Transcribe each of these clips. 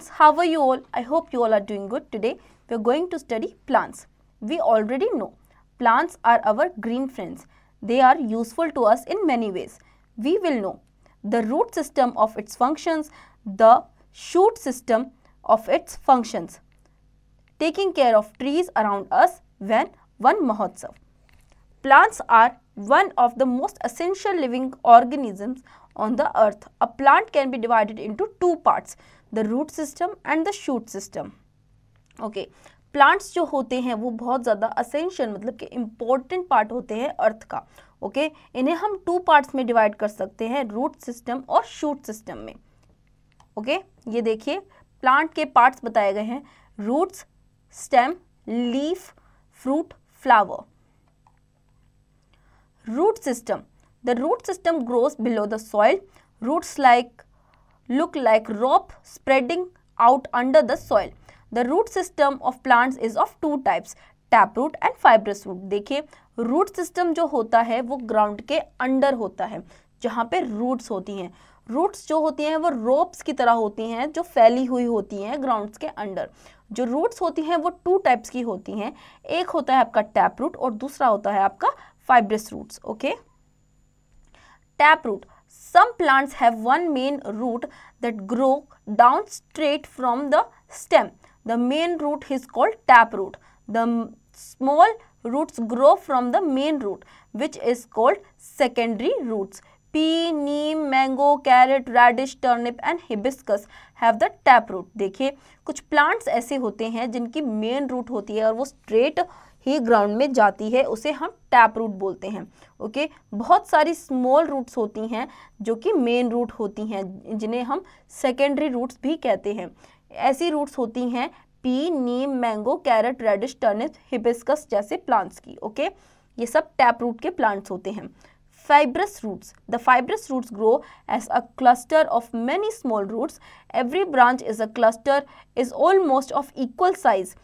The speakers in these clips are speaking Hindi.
students, how are you all? I hope you all are doing good. Today we are going to study plants. We already know plants are our green friends. They are useful to us in many ways. We will know the root system of its functions, the shoot system of its functions, taking care of trees around us when one mahotsav. Plants are one of the most essential living organisms on the earth. A plant can be divided into two parts. The root system and the shoot system okay plants जो होते हैं वो बहुत ज़्यादा असेंशियल मतलब कि इम्पोर्टेंट पार्ट होते हैं अर्थ का ओके okay? इन्हें हम टू पार्ट्स में डिवाइड कर सकते हैं रूट सिस्टम और शूट सिस्टम में ओके okay? ये देखिए प्लांट के पार्ट्स बताए गए हैं roots stem leaf fruit flower root system the root system grows below the soil roots like look like rope spreading out under the soil. The root system of plants is of two types, tap root and fibrous root देखिए रूट सिस्टम जो होता है वो ग्राउंड के अंडर होता है जहाँ पे रूट्स होती हैं रूट्स जो होती हैं वो रोप्स की तरह होती हैं जो फैली हुई होती हैं ग्राउंड्स के अंडर जो रूट्स होती हैं वो टू टाइप्स की होती हैं एक होता है आपका टैप रूट और दूसरा होता है आपका fibrous roots okay tap root Some plants have one main root that grow down straight from the stem. The main root is called taproot. The small roots grow from the main root which is called secondary roots. Pea neem mango carrot radish turnip and hibiscus have the tap root देखिए कुछ प्लांट्स ऐसे होते हैं जिनकी मेन रूट होती है और वो स्ट्रेट ही ग्राउंड में जाती है उसे हम टैप रूट बोलते हैं ओके बहुत सारी स्मॉल रूट्स होती हैं जो कि मेन रूट होती हैं जिन्हें हम सेकेंडरी रूट्स भी कहते हैं ऐसी रूट्स होती हैं pea neem mango carrot radish turnip hibiscus जैसे प्लांट्स की ओके ये सब टैप रूट के प्लांट्स होते हैं fibrous roots the fibrous roots grow as a cluster of many small roots every branch is a cluster is almost of equal size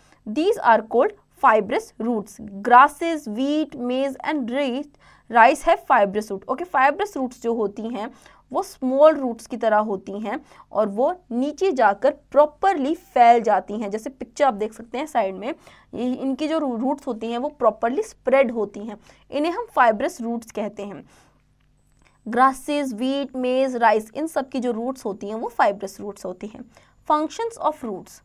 these are called fibrous roots. Grasses, wheat, maize and rice have fibrous root. Okay, fibrous roots जो होती हैं वो स्मॉल रूट्स की तरह होती हैं और वो नीचे जाकर प्रॉपरली फैल जाती हैं जैसे पिक्चर आप देख सकते हैं साइड में ये इनकी जो रूट्स होती हैं वो प्रॉपरली स्प्रेड होती हैं इन्हें हम फाइब्रस रूट्स कहते हैं ग्रासेस वीट मेज राइस इन सब की जो रूट्स होती हैं वो फाइब्रस रूट्स होती हैं functions of roots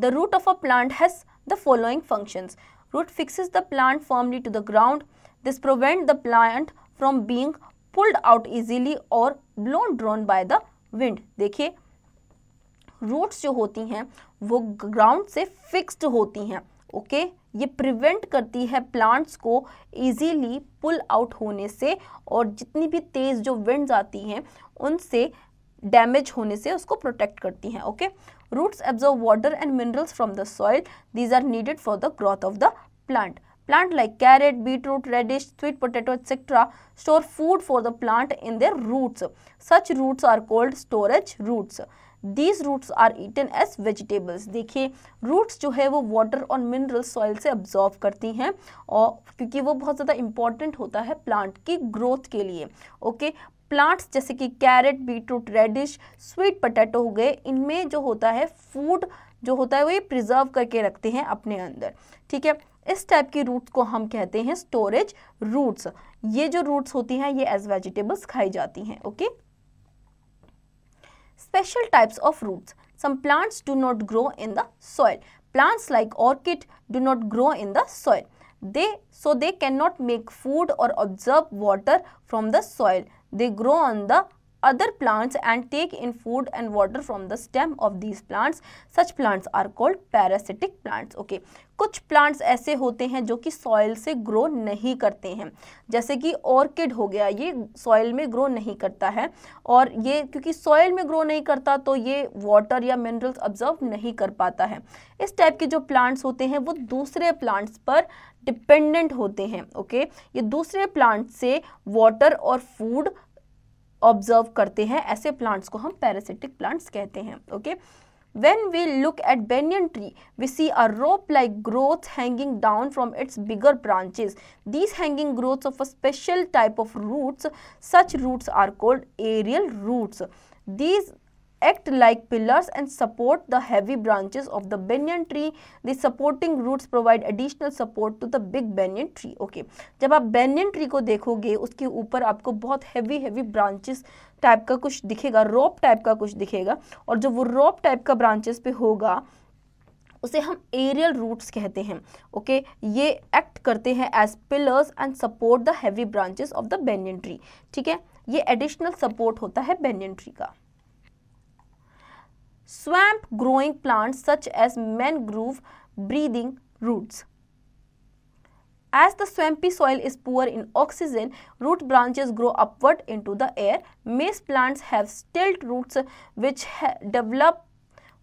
the root of a plant has the following functions. Root fixes the plant firmly to the ground. This prevent the plant from being pulled out easily or blown drawn by the wind. dekhiye roots jo hoti hain wo ground se fixed hoti hain okay? ये प्रिवेंट करती है प्लांट्स को इजीली पुल आउट होने से और जितनी भी तेज़ जो विंड्स आती हैं उनसे डैमेज होने से उसको प्रोटेक्ट करती हैं okay roots absorb water and minerals from the soil these are needed for the growth of the plant plant like carrot beetroot radish sweet potato etcetera store food for the plant in their roots such roots are called storage roots these roots are eaten as vegetables देखिए रूट्स जो है वो वाटर और मिनरल्स सॉइल से अब्जॉर्व करती हैं और क्योंकि वो बहुत ज़्यादा इंपॉर्टेंट होता है प्लांट की ग्रोथ के लिए ओके प्लांट्स जैसे कि carrot beetroot radish sweet potato हो गए इनमें जो होता है फूड जो होता है वो ये प्रिजर्व करके रखते हैं अपने अंदर ठीक है इस टाइप की रूट्स को हम कहते हैं स्टोरेज रूट्स ये जो रूट्स होती हैं ये एज वेजिटेबल्स खाई जाती हैं okay special types of roots some plants do not grow in the soil plants like orchid do not grow in the soil they so they can not make food or observe water from the soil they grow on the other plants and take in food and water from the stem of these plants such plants are called parasitic plants okay कुछ प्लांट्स ऐसे होते हैं जो कि सॉइल से ग्रो नहीं करते हैं जैसे कि ऑर्किड हो गया ये सॉइल में ग्रो नहीं करता है और ये क्योंकि सॉइल में ग्रो नहीं करता तो ये वाटर या मिनरल्स ऑब्जर्व नहीं कर पाता है इस टाइप के जो प्लांट्स होते हैं वो दूसरे प्लांट्स पर डिपेंडेंट होते हैं ओके ये दूसरे प्लांट से वाटर और फूड ऑब्जर्व करते हैं ऐसे प्लांट्स को हम पैरासिटिक प्लांट्स कहते हैं okay when we look at banyan tree we see a rope like growth hanging down from its bigger branches these hanging growths of a special type of roots such roots are called aerial roots these act like pillars and support the heavy branches of the banyan tree. The supporting roots provide additional support to the big banyan tree. Okay, jab aap banyan tree ko dekhoge uske upar aapko bahut heavy heavy branches type का कुछ दिखेगा रोप टाइप का कुछ दिखेगा और जो वो रोप टाइप का ब्रांचेस पे होगा उसे हम एरियल रूट्स कहते हैं ओके ये एक्ट करते हैं as pillars and support the heavy branches of the banyan tree ठीक है ये एडिशनल सपोर्ट होता है बेनियन ट्री का swamp growing plants such as mangrove breathing roots. As the swampy soil is poor in oxygen, root branches grow upward into the air. Maize plants have stilt roots which develop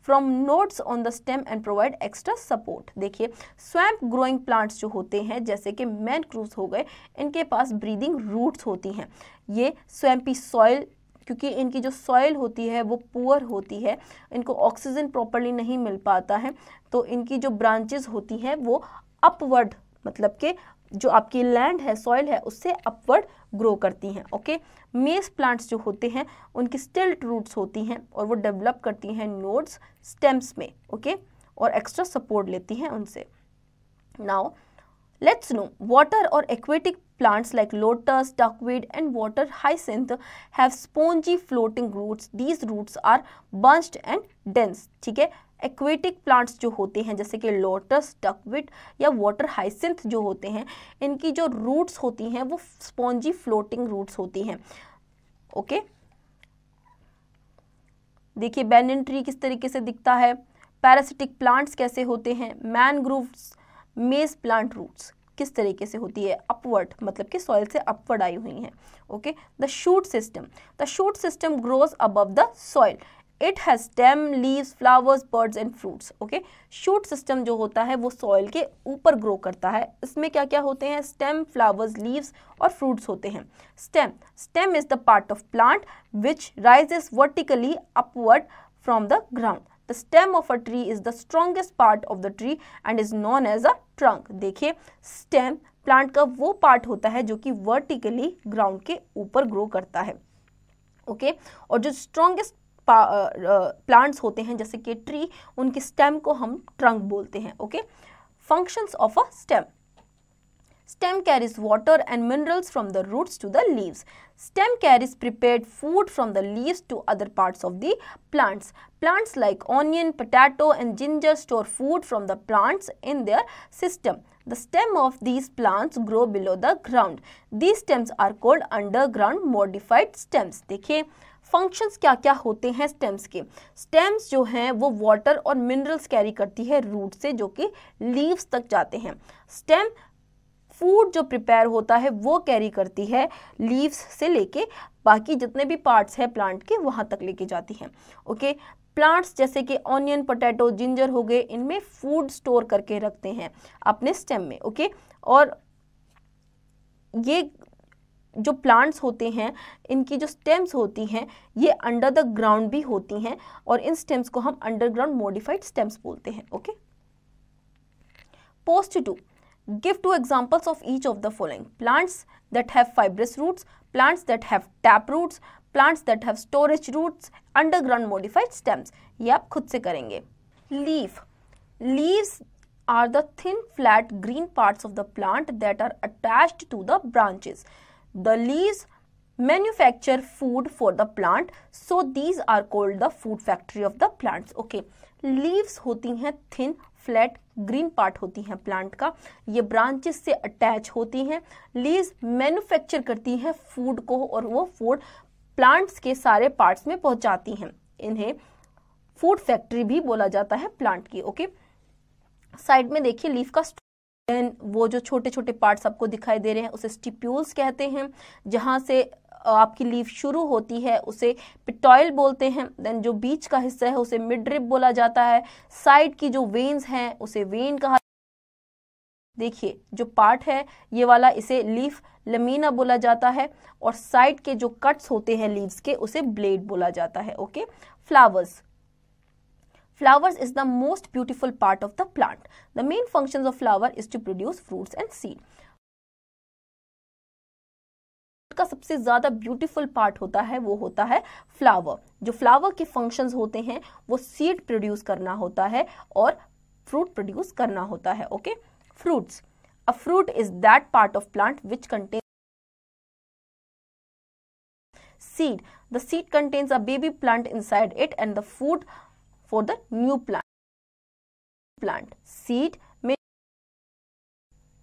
from nodes on the stem and provide extra support देखिए स्वैम्प ग्रोइंग प्लांट्स जो होते हैं जैसे कि मैन क्रूज हो गए इनके पास ब्रीदिंग रूट्स होती हैं ये स्वैम्पी सॉइल क्योंकि इनकी जो सॉइल होती है वो पुअर होती है इनको ऑक्सीजन प्रॉपरली नहीं मिल पाता है तो इनकी जो ब्रांचेस होती हैं वो अपवर्ड मतलब के जो आपकी लैंड है सॉइल है उससे अपवर्ड ग्रो करती हैं ओके मेस प्लांट्स जो होते हैं उनकी स्टिल्ट रूट्स होती हैं और वो डेवलप करती हैं नोड्स स्टेम्स में ओके और एक्स्ट्रा सपोर्ट लेती हैं उनसे now let's know water or aquatic Plants like lotus, duckweed and water hyacinth have spongy floating roots. These roots are bunched and dense. ठीक है एक्वेटिक प्लांट्स जो होते हैं जैसे कि लोटस डकविट या वाटर हाइसिंथ जो होते हैं इनकी जो रूट्स होती हैं वो स्पॉन्जी फ्लोटिंग रूट्स होती हैं ओके देखिए बैनन ट्री किस तरीके से दिखता है पैरासिटिक प्लांट्स कैसे होते हैं मैनग्रूव्स मेज प्लांट रूट्स किस तरीके से होती है अपवर्ड मतलब कि सॉइल से अपवर्ड आई हुई हैं okay the shoot system the shoot system grows above the soil it has stem leaves flowers buds and fruits okay shoot system जो होता है वो सॉइल के ऊपर ग्रो करता है इसमें क्या क्या होते हैं स्टेम फ्लावर्स लीव्स और फ्रूट्स होते हैं stem stem is the part of plant which rises vertically upward from the ground the stem of a tree is the strongest part of the tree and is known as a trunk देखिए स्टेम प्लांट का वो पार्ट होता है जो कि वर्टिकली ग्राउंड के ऊपर ग्रो करता है ओके okay? और जो स्ट्रॉन्गेस्ट प्लांट्स होते हैं जैसे कि ट्री उनके स्टेम को हम ट्रंक बोलते हैं okay functions of a stem Stem carries water and minerals from the roots to the leaves. Stem carries prepared food from the leaves to other parts of the plants. Plants like onion, potato and ginger store food from the plants in their system. The stem of these plants grow below the ground. These stems are called underground modified stems. देखिए फंक्शंस क्या क्या होते हैं स्टेम्स के स्टेम्स जो हैं वो वाटर और मिनरल्स कैरी करती है रूट से जो कि लीव्स तक जाते हैं स्टेम फूड जो प्रिपेयर होता है वो कैरी करती है लीव्स से लेके बाकी जितने भी पार्ट्स है प्लांट के वहाँ तक लेके जाती हैं ओके प्लांट्स जैसे कि ऑनियन पोटैटो जिंजर हो गए इनमें फूड स्टोर करके रखते हैं अपने स्टेम में ओके और ये जो प्लांट्स होते हैं इनकी जो स्टेम्स होती हैं ये अंडर द ग्राउंड भी होती हैं और इन स्टेम्स को हम अंडरग्राउंड मॉडिफाइड स्टेम्स बोलते हैं okay post two Give two examples of each of the following. Plants that have fibrous roots, plants that have tap roots, plants that have storage roots, underground modified stems. Yap, आप खुद से करेंगे Leaf. Leaves are the thin flat green parts of the plant that are attached to the branches. The leaves manufacture food for the plant so these are called the food factory of the plants okay leaves hoti hain thin flat green part होती हैं प्लांट का ये ब्रांचेस से अटैच होती हैं लीज मैन्युफैक्चर करती हैं फूड को और वो फूड प्लांट्स के सारे पार्ट्स में पहुंचाती हैं इन्हें फूड फैक्ट्री भी बोला जाता है प्लांट की ओके साइड में देखिए लीफ का देन वो जो छोटे छोटे पार्ट्स आपको दिखाई दे रहे हैं उसे स्टिप्यूल्स कहते हैं जहाँ से आपकी लीव शुरू होती है उसे पिटॉयल बोलते हैं देन जो बीच का हिस्सा है उसे मिड्रिप बोला जाता है साइड की जो वेन्स हैं उसे वेन कहा देखिए जो पार्ट है ये वाला इसे लीफ लमीना बोला जाता है और साइड के जो कट्स होते हैं लीव्स के उसे ब्लेड बोला जाता है okay flowers flowers is the most beautiful part of the plant the main function of flower is to produce fruits and seed इसका सबसे ज़्यादा ब्यूटीफुल पार्ट होता है वो होता है फ्लावर जो फ्लावर के फंक्शंस होते हैं वो सीड प्रोड्यूस करना होता है और फ्रूट प्रोड्यूस करना होता है okay fruits a fruit is that part of plant which contain seed the seed contains a baby plant inside it and the food for the new plant plant seed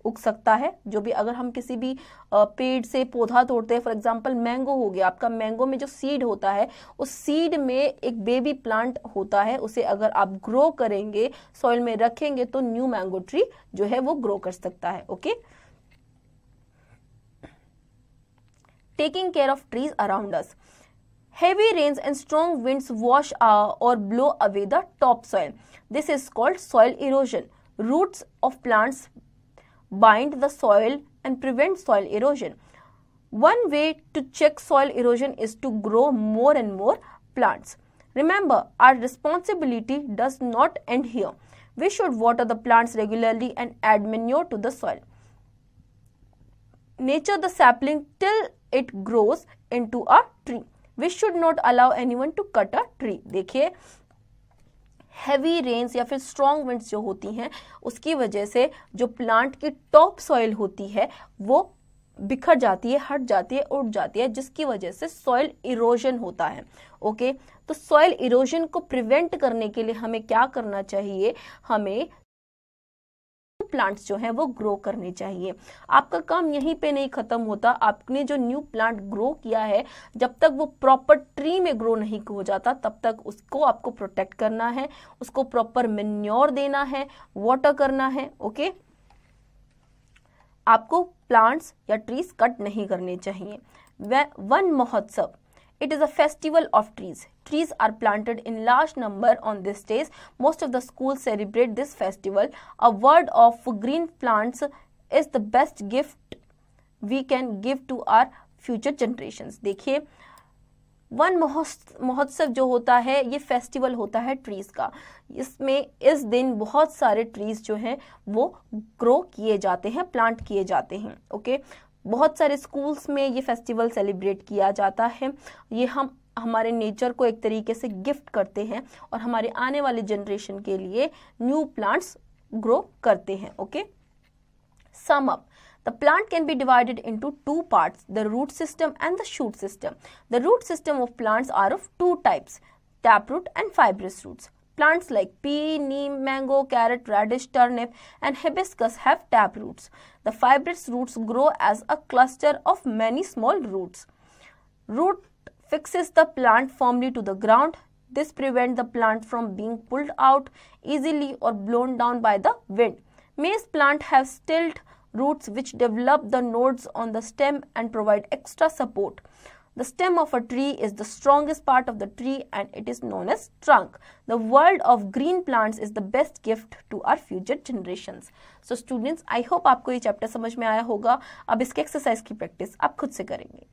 उग सकता है जो भी अगर हम किसी भी पेड़ से पौधा तोड़ते हैं फॉर एग्जाम्पल मैंगो हो गया आपका मैंगो में जो सीड होता है उस सीड में एक बेबी प्लांट होता है उसे अगर आप ग्रो करेंगे सॉइल में रखेंगे तो न्यू मैंगो ट्री जो है वो ग्रो कर सकता है okay taking care of trees around us heavy rains and strong winds wash uh, or blow away the soil This is called soil erosion. Roots of plants bind the soil and prevent soil erosion. One way to check soil erosion is to grow more and more plants. Remember, our responsibility does not end here. We should water the plants regularly and add manure to the soil. Nature the sapling till it grows into a tree. We should not allow anyone to cut a tree. देखिए हैवी रेन्स या फिर स्ट्रॉन्ग विंड्स जो होती हैं उसकी वजह से जो प्लांट की टॉप सॉइल होती है वो बिखर जाती है हट जाती है उड़ जाती है जिसकी वजह से सॉइल इरोजन होता है ओके तो सॉइल इरोजन को प्रिवेंट करने के लिए हमें क्या करना चाहिए हमें प्लांट्स जो हैं वो ग्रो करने चाहिए आपका काम यहीं पे नहीं खत्म होता आपने जो न्यू प्लांट ग्रो किया है जब तक वो प्रॉपर ट्री में ग्रो नहीं हो जाता तब तक उसको आपको प्रोटेक्ट करना है उसको प्रॉपर मेन्योर देना है वॉटर करना है ओके आपको प्लांट्स या ट्रीज कट नहीं करने चाहिए वन महोत्सव It is a festival of trees. Trees are planted in large number on these days. Most of the schools celebrate this festival. A word of green plants is the best gift we can give to our future generations. देखिए वन महोत्सव जो होता है ये फेस्टिवल होता है ट्रीज़ का इसमें इस दिन बहुत सारे ट्रीज़ जो हैं वो ग्रो किए जाते हैं प्लांट किए जाते हैं ओके बहुत सारे स्कूल्स में ये फेस्टिवल सेलिब्रेट किया जाता है ये हम हमारे नेचर को एक तरीके से गिफ्ट करते हैं और हमारे आने वाले जनरेशन के लिए न्यू प्लांट्स ग्रो करते हैं okay sum up The plant can be divided into two parts, the root system and the shoot system. The root system of plants are of two types, taproot and fibrous roots. Plants like pea, neem, mango, carrot, radish, turnip, and hibiscus have tap roots. The fibrous roots grow as a cluster of many small roots. Root fixes the plant firmly to the ground. This prevents the plant from being pulled out easily or blown down by the wind. Maize plant have stilt roots which develop the nodes on the stem and provide extra support. The stem of a tree is the strongest part of the tree and it is known as trunk. The world of green plants is the best gift to our future generations. So students, I hope aapko ye chapter samajh mein aaya hoga ab iske exercise ki practice aap khud se karenge